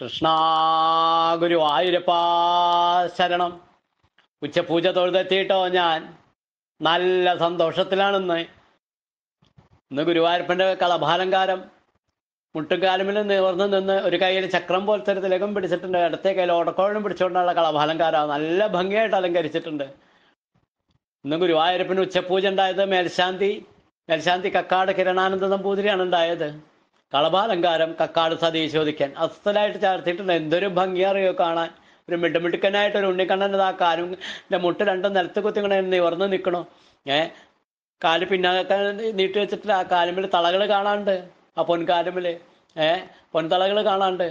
കൃഷ്ണാ ഗുരു ആയിരപ്പാ ശരണം ഉച്ചപൂജ തൊഴുതെത്തിയിട്ടോ ഞാൻ നല്ല സന്തോഷത്തിലാണെന്ന് ഇന്ന് ഗുരുവായൂരപ്പൻ്റെ കളഭാലങ്കാരം മുട്ടുകാലുമിൽ നിവർന്ന് നിന്ന് ഒരു കയ്യിൽ ചക്രം പോലത്തെ തിലകം പിടിച്ചിട്ടുണ്ട് അടുത്ത കയ്യിൽ ഓടക്കോഴനും പിടിച്ചുകൊണ്ടുള്ള കളഭാലങ്കാരം നല്ല ഭംഗിയായിട്ട് അലങ്കരിച്ചിട്ടുണ്ട് ഇന്ന് ഗുരുവായൂരപ്പന് ഉച്ചപൂജ ഉണ്ടായത് മേൽശാന്തി മേൽശാന്തി കക്കാട് കിരണാനന്ദ നമ്പൂതിരിയാണ് ഉണ്ടായത് കളഭാലങ്കാരം കക്കാട് സതീ ഒതുക്കൻ അസ്ഥലായിട്ട് ചേർത്തിട്ടുണ്ട് എന്തൊരു അറിയോ കാണാൻ ഒരു മിടുമിടുക്കനായിട്ട് ഒരു ഉണ്ണിക്കണ്ണൻ ആ കാലും മുട്ട് രണ്ടും നിലത്ത് കുത്തിക്കണേ നിവർന്ന് നിൽക്കണോ ഏ കാല് പിന്നാക്ക നീട്ടി വെച്ചിട്ട് ആ കാലുമ്പിൽ തളകൾ കാണാണ്ട് ആ പൊൻകാലുമ്പിൽ ഏ പൊൻതളകൾ കാണാണ്ട്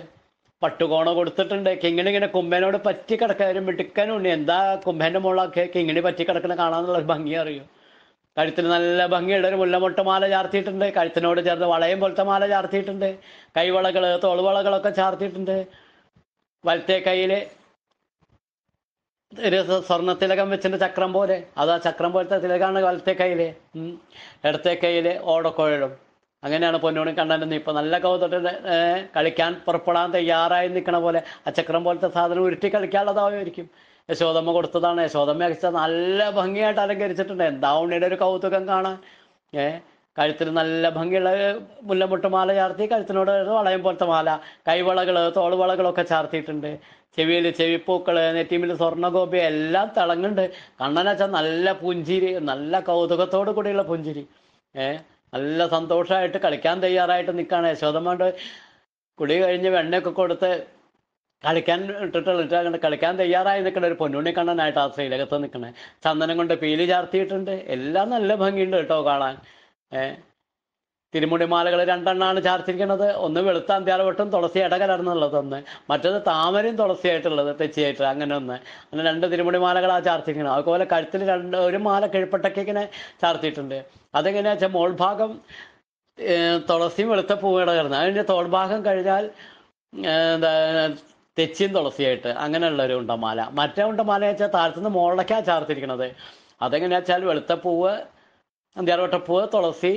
പട്ടുകോണ കൊടുത്തിട്ടുണ്ട് കിങ്ങിണി ഇങ്ങനെ കുമ്പേനോട് പറ്റി കിടക്കുക ഒരു ഉണ്ണി എന്താ കുമ്പേൻ്റെ മുകളിലൊക്കെ കിങ്ങിണി പറ്റി കിടക്കണ കാണാന്നുള്ള ഭംഗി അറിയോ കഴുത്തിന് നല്ല ഭംഗിയുടെ ഒരു മുല്ലമൊട്ട മാല ചാർത്തിയിട്ടുണ്ട് കഴുത്തിനോട് ചേർന്ന് വളയം പോലത്തെ മാല ചാർത്തിയിട്ടുണ്ട് കൈവളകൾ തോളുവളകളൊക്കെ ചാർത്തിയിട്ടുണ്ട് വലത്തെ കയ്യിൽ ഒരു സ്വർണ്ണ തിലകം വെച്ചിൻ്റെ ചക്രം പോലെ അത് ആ ചക്രം പോലത്തെ തിലകാണ് വലത്തെ കയ്യിൽ ഇടത്തെ കയ്യിൽ ഓടക്കോഴും അങ്ങനെയാണ് പൊന്നോണി കണ്ണനെന്ന് ഇപ്പം നല്ല കൗതട്ട് കളിക്കാൻ പുറപ്പെടാൻ തയ്യാറായി നിൽക്കണ പോലെ ആ ചക്രം പോലത്തെ സാധനം ഉരുട്ടി കളിക്കാനുള്ളതാവുമായിരിക്കും യശോദമ്മ കൊടുത്തതാണ് യശോദമ്മ അയച്ച നല്ല ഭംഗിയായിട്ട് അലങ്കരിച്ചിട്ടുണ്ട് എന്താ ഉണ്ണിയുടെ ഒരു കൗതുകം കാണാൻ ഏഹ് കഴുത്തിന് നല്ല ഭംഗിയുള്ള മുല്ലമുട്ട് മാല ചാർത്തി കഴുത്തിനോട് വളയം പോലത്തെ മാല കൈവളകൾ തോളുവളകളൊക്കെ ചാർത്തിയിട്ടുണ്ട് ചെവിയിൽ ചെവിപ്പൂക്കൾ നെറ്റിമിൽ സ്വർണ്ണഗോപി എല്ലാം തിളങ്ങുണ്ട് കണ്ണനച്ച നല്ല പുഞ്ചിരി നല്ല കൗതുകത്തോടു കൂടിയുള്ള പുഞ്ചിരി ഏഹ് നല്ല സന്തോഷമായിട്ട് കളിക്കാൻ തയ്യാറായിട്ട് നിൽക്കുകയാണ് യശോദമ്മ കുടി കഴിഞ്ഞ് വെണ്ണയൊക്കെ കൊടുത്ത് കളിക്കാൻ ഇട്ടിട്ടുള്ള അങ്ങനെ കളിക്കാൻ തയ്യാറായി നിൽക്കുന്ന ഒരു പൊന്നുണ്ണി കണ്ണനായിട്ട് ആ ശ്രീലകത്ത് നിൽക്കണേ ചന്ദനം കൊണ്ട് പീല് ചാർത്തിയിട്ടുണ്ട് എല്ലാം നല്ല ഭംഗിയുണ്ട് കേട്ടോ കാണാൻ ഏഹ് തിരുമുടിമാലകൾ രണ്ടെണ്ണാണ് ചാർത്തിരിക്കുന്നത് ഒന്ന് വെളുത്ത അന്ത്യാലവട്ടം തുളസി ഒന്ന് മറ്റേത് താമരയും തുളസിയായിട്ടുള്ളത് തെച്ചിയായിട്ട് അങ്ങനെ ഒന്ന് അങ്ങനെ രണ്ട് തിരുമുടിമാലകളാണ് ചാർത്തിരിക്കുന്നത് അതുപോലെ കഴുത്തിൽ രണ്ട് ഒരു മാല കിഴപ്പെട്ടൊക്കെ ഇങ്ങനെ ചാർത്തിയിട്ടുണ്ട് അതെങ്ങനെയാ വെച്ചാൽ മോൾഭാഗം തുളസിയും വെളുത്ത പൂവ് ഇടകലർന്ന് അതിൻ്റെ തോൾഭാഗം കഴിഞ്ഞാൽ എന്താ തെച്ചിൻ തുളസിയായിട്ട് അങ്ങനെയുള്ള ഒരു ഉണ്ടമാല മറ്റേ ഉണ്ടമാല വെച്ചാൽ താഴത്തുനിന്ന് മുകളിലേക്കാണ് ചാർത്തിരിക്കുന്നത് അതെങ്ങനെയാ വെച്ചാൽ വെളുത്തപ്പൂവ് അന്ത്യാർവട്ടപ്പൂവ് തുളസി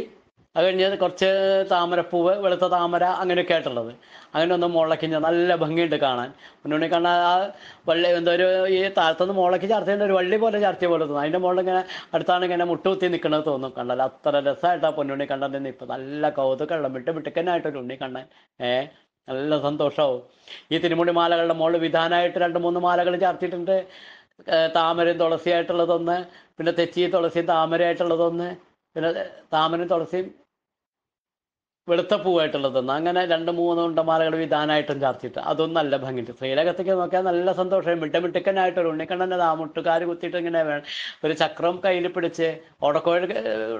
അത് കഴിഞ്ഞാൽ കുറച്ച് താമരപ്പൂവ് വെളുത്ത താമര അങ്ങനെയൊക്കെ ആയിട്ടുള്ളത് അങ്ങനെ ഒന്ന് മുകളിലേക്ക് നല്ല ഭംഗിയുണ്ട് കാണാൻ മുന്നോട്ട് കാണാൻ ആ വള്ളി എന്തോ ഒരു ഈ താഴത്തുനിന്ന് മുകളിലേക്ക് ചാർത്തിയുണ്ട് ഒരു വള്ളി പോലെ ചാർത്തിയ പോലെ തോന്നും അതിൻ്റെ മുകളിൽ ഇങ്ങനെ അടുത്താണ് ഇങ്ങനെ മുട്ടുകുത്തി നിൽക്കുന്നത് തോന്നും കണ്ടാൽ അത്ര രസമായിട്ടാണ് പൊന്നുണ്ണി കണ്ണൻ്റെ ഇപ്പം നല്ല കൗതുകം വെള്ളമിട്ട് മിട്ടുക്കനായിട്ടൊരു ഉണ്ണി കണ്ണൻ ഏഹ് നല്ല സന്തോഷമാവും ഈ മാലകളുടെ മുകളിൽ വിധാനമായിട്ട് രണ്ട് മൂന്ന് മാലകൾ ചാർത്തിയിട്ടുണ്ട് താമരയും തുളസിയായിട്ടുള്ളതൊന്ന് പിന്നെ തെച്ചിയും തുളസിയും താമരയായിട്ടുള്ളതൊന്ന് പിന്നെ താമരയും തുളസിയും വെളുത്ത പൂവായിട്ടുള്ളതൊന്ന് അങ്ങനെ രണ്ട് മൂന്ന് ഉണ്ടമാലകൾ വിധാനമായിട്ടും ചാർത്തിയിട്ട് അതൊന്നും നല്ല ഭംഗി ശ്രീലകത്തേക്ക് നോക്കിയാൽ നല്ല സന്തോഷം മിട്ടമിട്ടിക്കനായിട്ടൊരു ഉണ്ണിക്കണ്ണൻ്റെ താമുട്ടുകാർ കുത്തിയിട്ട് ഇങ്ങനെ വേണം ഒരു ചക്രം കയ്യിൽ പിടിച്ച് ഉടക്കോഴ്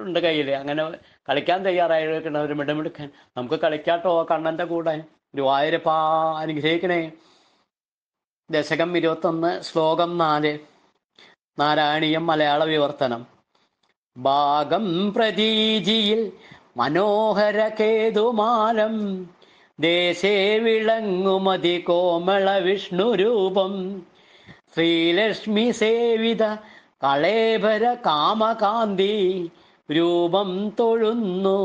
ഉണ്ട് കയ്യിൽ അങ്ങനെ കളിക്കാൻ തയ്യാറായിരിക്കുന്ന ഒരു മിടമിടുക്കൻ നമുക്ക് കളിക്കാട്ടോ കണ്ണൻ്റെ കൂടെ ഗുരുവായൂരപ്പ അനുഗ്രഹിക്കണേ ദശകം ഇരുപത്തൊന്ന് ശ്ലോകം നാല് നാരായണീയം മലയാള വിവർത്തനം ഭാഗം പ്രതീജിയിൽ മനോഹര കേതുമാലം ദേശേ വിളങ്ങുമതി കോമള വിഷ്ണുരൂപം ശ്രീലക്ഷ്മി സേവിത കളേഭര കാമകാന്തി രൂപം തൊഴുന്നു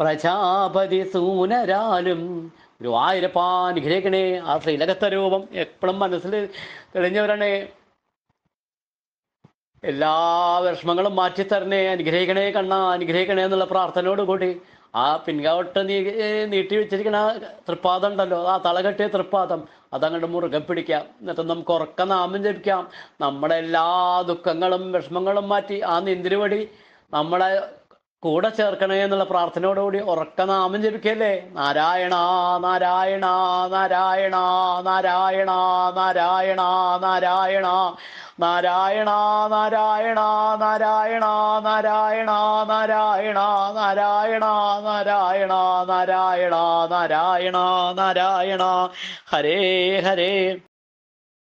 പ്രജാപതി സൂനരാലും ഒരു ഗ്രഹിക്കണേ ആ രൂപം എപ്പോഴും മനസ്സിൽ തെളിഞ്ഞവരണേ എല്ലാ വിഷമങ്ങളും മാറ്റിത്തരണേ അനുഗ്രഹിക്കണേ കണ്ണ അനുഗ്രഹിക്കണേ എന്നുള്ള പ്രാർത്ഥനയോടുകൂടി ആ പിൻകാവട്ട് നീ നീട്ടി വെച്ചിരിക്കുന്ന ആ തൃപ്പാദം ഉണ്ടല്ലോ ആ തളകെട്ടിയ തൃപ്പാദം അതങ്ങോട്ട് മുറുകെ പിടിക്കാം എന്നിട്ട് നമുക്ക് ഉറക്ക നാമം ജപിക്കാം നമ്മുടെ എല്ലാ ദുഃഖങ്ങളും വിഷമങ്ങളും മാറ്റി ആ നിന്തിരുവടി നമ്മളെ കൂടെ ചേർക്കണേ എന്നുള്ള പ്രാർത്ഥനയോടുകൂടി ഉറക്ക നാമം ജപിക്കല്ലേ നാരായണ നാരായണ നാരായണ നാരായണ നാരായണ നാരായണ നാരായണ നാരായണ നാരായണ നാരായണ നാരായണ നാരായണ നാരായണ നാരായണ നാരായണ നാരായണ ഹരേ ഹരേ